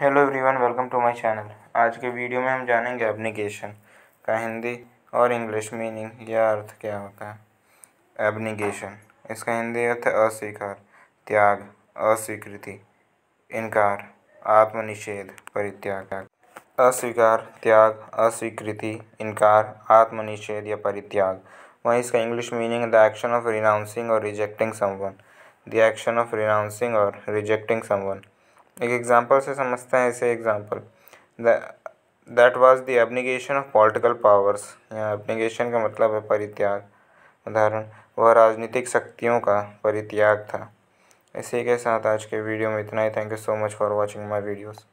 hello everyone welcome to my channel आज के video में हम जानेंगे एबनिगेशन का हिंदी और इंग्लिश मीनिंग या अर्थ क्या होता है एबनिगेशन इसका हिंदी अर्थ है अस्वीकार त्याग अस्वीकृति इनकार आत्मनिषेध परित्याग अस्वीकार त्याग अस्वीकृति इनकार आत्मनिषेध या परित्याग वहीं इसका English meaning the action of renouncing or rejecting someone the action of renouncing or rejecting someone एक एग्जाम्पल से समझते हैं इसे example that was the abnegation of political powers यहाँ एब्निगेशन का मतलब है परित्याग उदाहरण वह राजनीतिक शक्तियों का परित्याग था इसी के साथ आज के वीडियो में इतना ही thank you so much for watching my videos